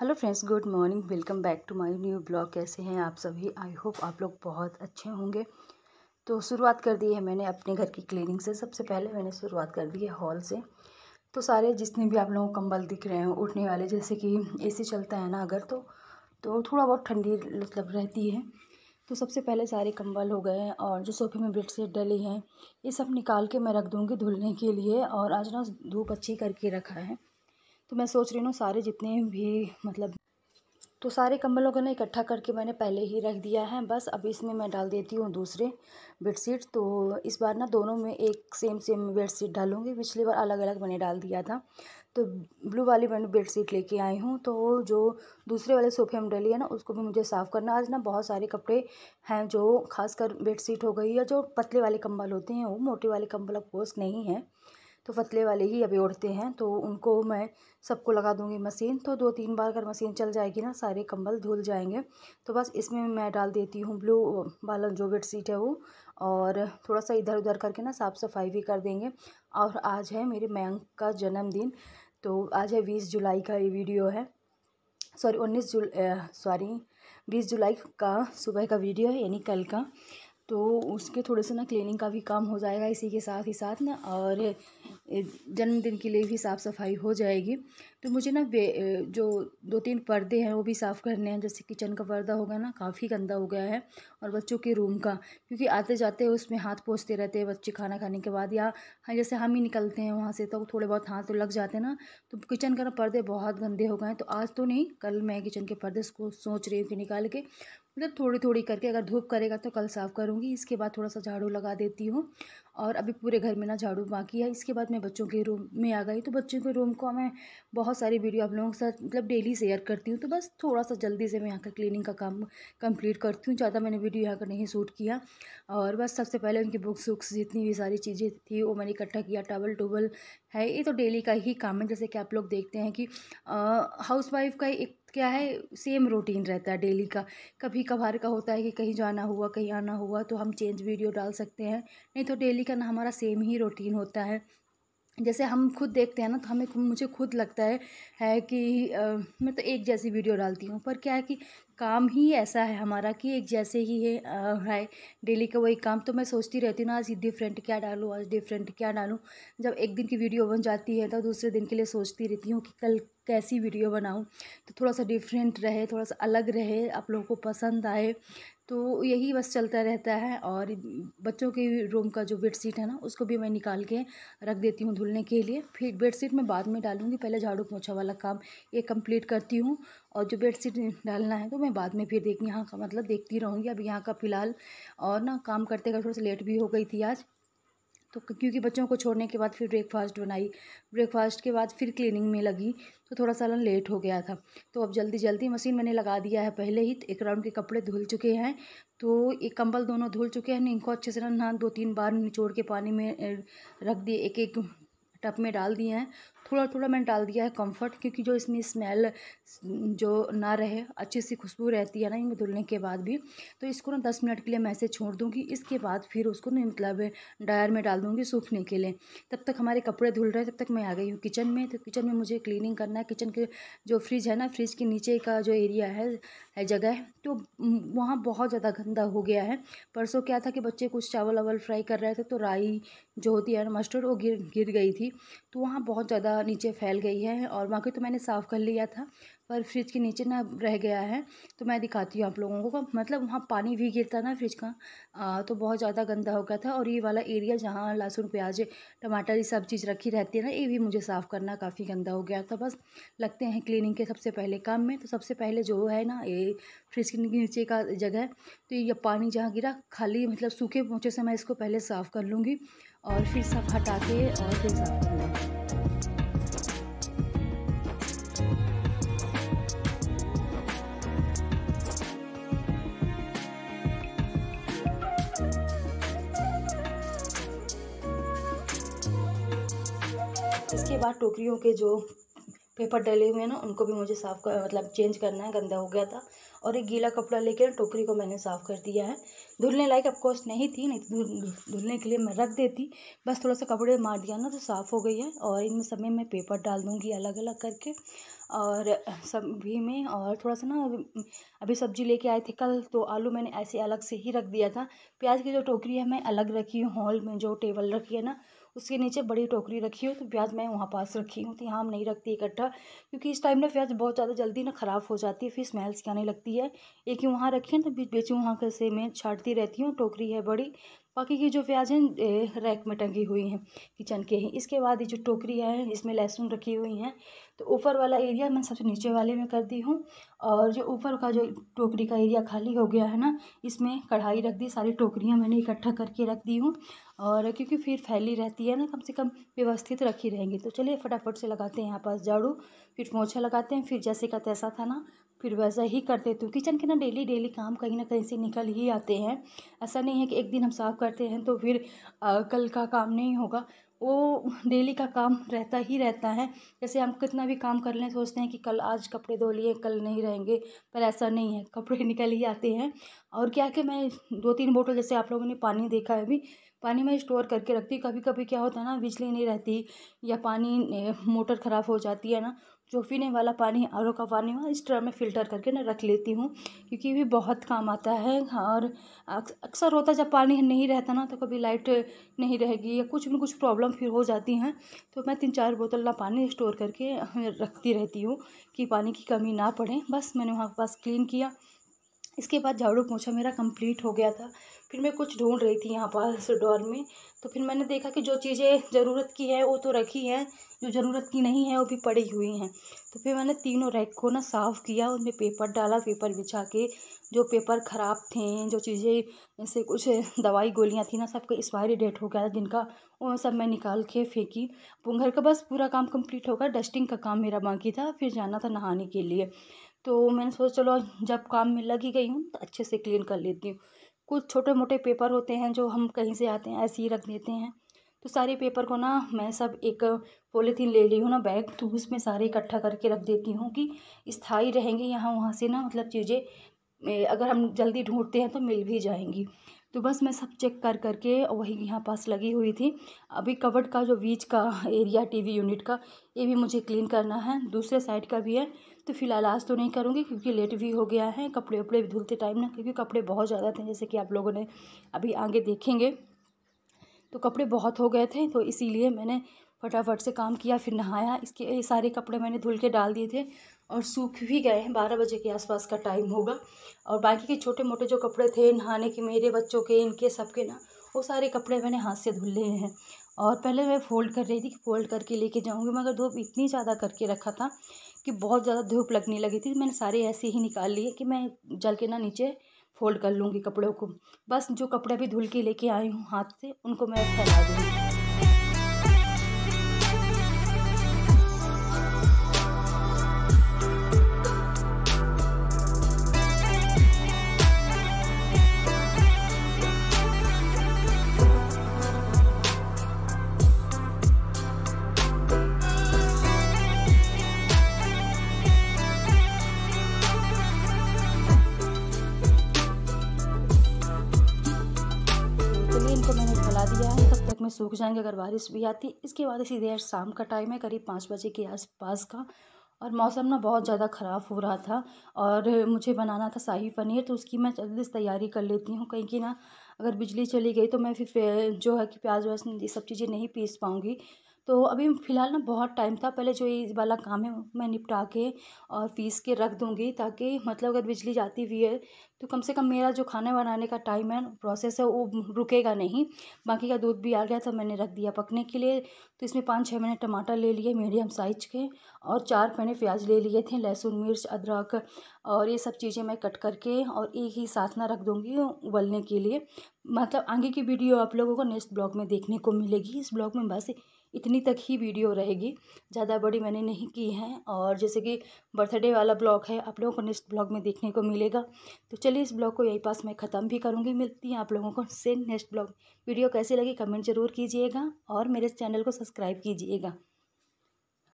hello friends good morning welcome back to my new blog कैसे हैं आप सभी आई होप आप लोग बहुत अच्छे होंगे तो शुरुआत कर दी है मैंने अपने घर की क्लीनिंग से सबसे पहले मैंने शुरुआत कर दी है हॉल से तो सारे जितने भी आप लोगों को कंबल दिख रहे हैं उठने वाले जैसे कि ए चलता है ना अगर तो तो थोड़ा बहुत ठंडी मतलब रहती है तो सबसे पहले सारे कंबल हो गए हैं और जो सोफे में बेडशीट डली हैं ये सब निकाल के मैं रख दूँगी धुलने के लिए और आज ना धूप अच्छी करके रखा है तो मैं सोच रही हूँ सारे जितने भी मतलब तो सारे कम्बलों को ना इकट्ठा करके मैंने पहले ही रख दिया है बस अब इसमें मैं डाल देती हूँ दूसरे बेडशीट तो इस बार ना दोनों में एक सेम सेम बेडशीट डालूँगी पिछली बार अलग अलग मैंने डाल दिया था तो ब्लू वाली मैंने बेडशीट लेके आई हूँ तो जो दूसरे वाले सोफे में डली है ना उसको भी मुझे साफ़ करना आज ना बहुत सारे कपड़े हैं जो खासकर बेडशीट हो गई या जो पतले वाले कम्बल होते हैं वो मोटे वाले कम्बल ऑफ नहीं है तो पतले वाले ही अभी ओढ़ते हैं तो उनको मैं सबको लगा दूंगी मशीन तो दो तीन बार अगर मशीन चल जाएगी ना सारे कंबल धुल जाएंगे तो बस इसमें मैं डाल देती हूँ ब्लू वाला जो बेड शीट है वो और थोड़ा सा इधर उधर करके ना साफ़ सफाई भी कर देंगे और आज है मेरे मयंक का जन्मदिन तो आज है बीस जुलाई का ये वीडियो है सॉरी उन्नीस जुल सॉरी बीस जुलाई का सुबह का वीडियो है यानी कल का तो उसके थोड़े से ना क्लीनिंग का भी काम हो जाएगा इसी के साथ ही साथ ना और जन्मदिन के लिए भी साफ़ सफाई हो जाएगी तो मुझे ना वे जो दो तीन पर्दे हैं वो भी साफ़ करने हैं जैसे किचन का पर्दा होगा ना काफ़ी गंदा हो गया है और बच्चों के रूम का क्योंकि आते जाते उसमें हाथ पोछते रहते हैं बच्चे खाना खाने के बाद या हाँ, जैसे हम ही निकलते हैं वहाँ से तो थोड़े बहुत हाथ तो लग जाते हैं ना तो किचन का ना पर्दे बहुत गंदे हो गए हैं तो आज तो नहीं कल मैं किचन के पर्दे को सोच रही हूँ कि निकाल के मतलब थोड़ी थोड़ी करके अगर धूप करेगा तो कल साफ़ करूँगी इसके बाद थोड़ा सा झाड़ू लगा देती हूँ और अभी पूरे घर में ना झाड़ू बाकी है इसके बाद मैं बच्चों के रूम में आ गई तो बच्चों के रूम को मैं बहुत सारी वीडियो आप लोगों के साथ मतलब डेली शेयर करती हूँ तो बस थोड़ा सा जल्दी से मैं यहाँ का क्लीनिंग का काम कंप्लीट करती हूँ ज़्यादा मैंने वीडियो यहाँ का नहीं शूट किया और बस सबसे पहले उनकी बुक्स वुक्स जितनी भी सारी चीज़ें थी वो मैंने इकट्ठा किया टबल टूबल है ये तो डेली का ही काम है जैसे कि आप लोग देखते हैं कि वाइफ का एक क्या है सेम रूटीन रहता है डेली का कभी कभार का होता है कि कहीं जाना हुआ कहीं आना हुआ तो हम चेंज वीडियो डाल सकते हैं नहीं तो डेली का ना हमारा सेम ही रूटीन होता है जैसे हम खुद देखते हैं ना तो हमें मुझे खुद लगता है है कि आ, मैं तो एक जैसी वीडियो डालती हूँ पर क्या है कि काम ही ऐसा है हमारा कि एक जैसे ही है आ, है डेली का वही काम तो मैं सोचती रहती हूँ ना आज डिफरेंट क्या डालूँ आज डिफरेंट क्या डालूँ जब एक दिन की वीडियो बन जाती है तो दूसरे दिन के लिए सोचती रहती हूँ कि कल कैसी वीडियो बनाऊँ तो थोड़ा सा डिफरेंट रहे थोड़ा सा अलग रहे आप लोगों को पसंद आए तो यही बस चलता रहता है और बच्चों के रूम का जो बेड शीट है ना उसको भी मैं निकाल के रख देती हूँ धुलने के लिए फिर बेड शीट मैं बाद में डालूँगी पहले झाड़ू पोछा वाला काम ये कंप्लीट करती हूँ और जो बेड शीट डालना है तो मैं बाद में फिर देख यहाँ का मतलब देखती रहूँगी अब यहाँ का फ़िलहाल और ना काम करते करते थोड़ा सा लेट भी हो गई थी आज तो क्योंकि बच्चों को छोड़ने के बाद फिर ब्रेकफास्ट बनाई ब्रेकफास्ट के बाद फिर क्लीनिंग में लगी तो थोड़ा सा लेट हो गया था तो अब जल्दी जल्दी मशीन मैंने लगा दिया है पहले ही एक राउंड के कपड़े धुल चुके हैं तो एक कंबल दोनों धुल चुके हैं इनको अच्छे से ना दो तीन बार निचोड़ के पानी में रख दिए एक एक टप में डाल दिए हैं थोड़ा थोड़ा मैंने डाल दिया है कंफर्ट क्योंकि जो इसमें स्मेल जो ना रहे अच्छी सी खुशबू रहती है ना इनमें धुलने के बाद भी तो इसको ना दस मिनट के लिए मैं ऐसे छोड़ दूँगी इसके बाद फिर उसको ना मतलब ड्रायर में डाल दूँगी सूखने के लिए तब तक हमारे कपड़े धुल रहे तब तक मैं आ गई हूँ किचन में तो किचन में मुझे क्लीनिंग करना है किचन के जो फ्रिज है ना फ्रिज के नीचे का जो एरिया है, है जगह तो वहाँ बहुत ज़्यादा गंदा हो गया है परसों क्या था कि बच्चे कुछ चावल वावल फ्राई कर रहे थे तो राई जो होती है ना मस्टर्ड वो गिर गिर गई थी तो वहाँ बहुत ज़्यादा नीचे फैल गई है और बाकी तो मैंने साफ़ कर लिया था पर फ्रिज के नीचे ना रह गया है तो मैं दिखाती हूँ आप लोगों को मतलब वहाँ पानी भी गिरता ना फ्रिज का आ, तो बहुत ज़्यादा गंदा हो गया था और ये वाला एरिया जहाँ लहसुन प्याज टमाटर ये सब चीज़ रखी रहती है ना ये भी मुझे साफ़ करना काफ़ी गंदा हो गया था बस लगते हैं क्लिनिंग के सबसे पहले काम में तो सबसे पहले जो है ना ये फ्रिज के नीचे का जगह तो ये पानी जहाँ गिरा खाली मतलब सूखे पहुँचे से मैं इसको पहले साफ़ कर लूँगी और फिर सब हटा के और फिर साफ़ कर लूँगी इसके बाद टोकरियों के जो पेपर डले हुए हैं ना उनको भी मुझे साफ़ कर मतलब चेंज करना है गंदा हो गया था और एक गीला कपड़ा लेकर टोकरी को मैंने साफ़ कर दिया है धुलने लायक ऑफकोर्स नहीं थी नहीं तो धुलने के लिए मैं रख देती बस थोड़ा सा कपड़े मार दिया ना तो साफ़ हो गई है और इनमें सब में मैं पेपर डाल दूँगी अलग अलग करके और सभी में और थोड़ा सा ना अभी सब्जी लेके आए थे कल तो आलू मैंने ऐसे अलग से ही रख दिया था प्याज की जो टोकरी है मैं अलग रखी हूँ हॉल में जो टेबल रखी है ना उसके नीचे बड़ी टोकरी रखी हो तो प्याज मैं वहाँ पास रखी हूँ तो यहाँ हम नहीं रखती इकट्ठा क्योंकि इस टाइम ना प्याज बहुत ज़्यादा जल्दी ना ख़राब हो जाती है फिर स्मेल क्या आने लगती है एक ही वहाँ रखी है तो बीच बीच वहाँ से मैं छाटती रहती हूँ टोकरी है बड़ी बाकी की जो प्याज हैं रैक में टंगी हुई हैं किचन के ही इसके बाद ये जो टोकरियाँ हैं इसमें लहसुन रखी हुई हैं तो ऊपर वाला एरिया मैं सबसे नीचे वाले में कर दी हूँ और जो ऊपर का जो टोकरी का एरिया खाली हो गया है ना इसमें कढ़ाई रख दी सारी टोकरियाँ मैंने इकट्ठा करके रख दी हूँ और क्योंकि फिर फैली रहती है ना कम से कम व्यवस्थित रखी रहेंगी तो चलिए फटाफट से लगाते हैं यहाँ पास झाड़ू फिर पोछा लगाते हैं फिर जैसे का तैसा था ना फिर वैसा ही करते तो किचन के ना डेली डेली काम कहीं ना कहीं से निकल ही आते हैं ऐसा नहीं है कि एक दिन हम साफ़ करते हैं तो फिर आ, कल का काम नहीं होगा वो डेली का काम रहता ही रहता है जैसे हम कितना भी काम कर लें सोचते हैं कि कल आज कपड़े धो लिए कल नहीं रहेंगे पर ऐसा नहीं है कपड़े निकल ही आते हैं और क्या कि मैं दो तीन बोतल जैसे आप लोगों ने पानी देखा है अभी पानी मैं स्टोर करके रखती हूँ कभी कभी क्या होता है ना बिजली नहीं रहती या पानी मोटर ख़राब हो जाती है ना जो पीने वाला पानी आर का पानी वहाँ इस तरह में फ़िल्टर करके ना रख लेती हूँ क्योंकि भी बहुत काम आता है हाँ, और अक्सर होता है जब पानी नहीं रहता ना तो कभी लाइट नहीं रहेगी या कुछ भी कुछ प्रॉब्लम फिर हो जाती हैं तो मैं तीन चार बोतल ना पानी स्टोर करके रखती रहती हूँ कि पानी की कमी ना पड़े बस मैंने वहाँ पास क्लीन किया इसके बाद झाड़ू पोछा मेरा कंप्लीट हो गया था फिर मैं कुछ ढूंढ रही थी यहाँ पास डॉर में तो फिर मैंने देखा कि जो चीज़ें ज़रूरत की है वो तो रखी हैं जो ज़रूरत की नहीं है वो भी पड़ी हुई हैं तो फिर मैंने तीनों रैक को ना साफ़ किया उनमें पेपर डाला पेपर बिछा के जो पेपर ख़राब थे जो चीज़ें जैसे कुछ दवाई गोलियाँ थी ना सबका एक्सपायरी डेट हो गया था जिनका वो सब मैं निकाल के फेंकी घर का बस पूरा काम कम्प्लीट होगा डस्टिंग का काम मेरा बाकी था फिर जाना था नहाने के लिए तो मैंने सोचा चलो जब काम में लगी गई हूँ तो अच्छे से क्लीन कर लेती हूँ कुछ छोटे मोटे पेपर होते हैं जो हम कहीं से आते हैं ऐसे ही रख देते हैं तो सारे पेपर को ना मैं सब एक पॉलीथीन ले ली हूँ ना बैग तो उसमें सारे इकट्ठा करके रख देती हूँ कि स्थाई रहेंगे यहाँ वहाँ से ना मतलब चीज़ें अगर हम जल्दी ढूंढते हैं तो मिल भी जाएंगी तो बस मैं सब चेक कर करके वही यहाँ पास लगी हुई थी अभी कवर्ड का जो बीच का एरिया टीवी यूनिट का ये भी मुझे क्लीन करना है दूसरे साइड का भी है तो फिलहाल आज तो नहीं करूँगी क्योंकि लेट भी हो गया है कपड़े उपड़े भी धुलते टाइम ना क्योंकि कपड़े बहुत ज़्यादा थे जैसे कि आप लोगों ने अभी आगे देखेंगे तो कपड़े बहुत हो गए थे तो इसीलिए मैंने फटाफट से काम किया फिर नहाया इसके ये सारे कपड़े मैंने धुल के डाल दिए थे और सूख भी गए हैं बारह बजे के आसपास का टाइम होगा और बाकी के छोटे मोटे जो कपड़े थे नहाने के मेरे बच्चों के इनके सबके ना वो सारे कपड़े मैंने हाथ से धुल लिए हैं और पहले मैं फ़ोल्ड कर रही थी कि फ़ोल्ड करके लेके जाऊँगी मगर धूप इतनी ज़्यादा करके रखा था कि बहुत ज़्यादा धूप लगने लगी थी मैंने सारे ऐसे ही निकाल लिए कि मैं जल के ना नीचे फ़ोल्ड कर लूँगी कपड़ों को बस जो कपड़े भी धुल के लेके आई हूँ हाथ से उनको मैं फैला दूँगी में सूख जाएंगे अगर बारिश भी आती इसके बाद इसी देर शाम का टाइम है करीब पाँच बजे के आसपास का और मौसम ना बहुत ज़्यादा ख़राब हो रहा था और मुझे बनाना था शाही पनीर तो उसकी मैं जल्दी से तैयारी कर लेती हूँ कहीं की ना अगर बिजली चली गई तो मैं फिर जो है कि प्याज व्याज ये सब चीज़ें नहीं पीस पाऊँगी तो अभी फ़िलहाल ना बहुत टाइम था पहले जो ये वाला काम है मैं निपटा के और पीस के रख दूँगी ताकि मतलब अगर बिजली जाती भी है तो कम से कम मेरा जो खाना बनाने का टाइम है प्रोसेस है वो रुकेगा नहीं बाकी का दूध भी आ गया था मैंने रख दिया पकने के लिए तो इसमें पाँच छः मैंने टमाटर ले लिए मीडियम साइज के और चार मैंने प्याज ले लिए थे लहसुन मिर्च अदरक और ये सब चीज़ें मैं कट करके और एक ही साथ ना रख दूँगी उबलने के लिए मतलब आगे की वीडियो आप लोगों को नेक्स्ट ब्लॉग में देखने को मिलेगी इस ब्लॉग में बस इतनी तक ही वीडियो रहेगी ज़्यादा बड़ी मैंने नहीं की है और जैसे कि बर्थडे वाला ब्लॉग है आप लोगों को नेक्स्ट ब्लॉग में देखने को मिलेगा तो चलिए इस ब्लॉग को यही पास मैं ख़त्म भी करूँगी मिलती हैं आप लोगों को से नेक्स्ट ब्लॉग वीडियो कैसे लगी कमेंट ज़रूर कीजिएगा और मेरे चैनल को सब्सक्राइब कीजिएगा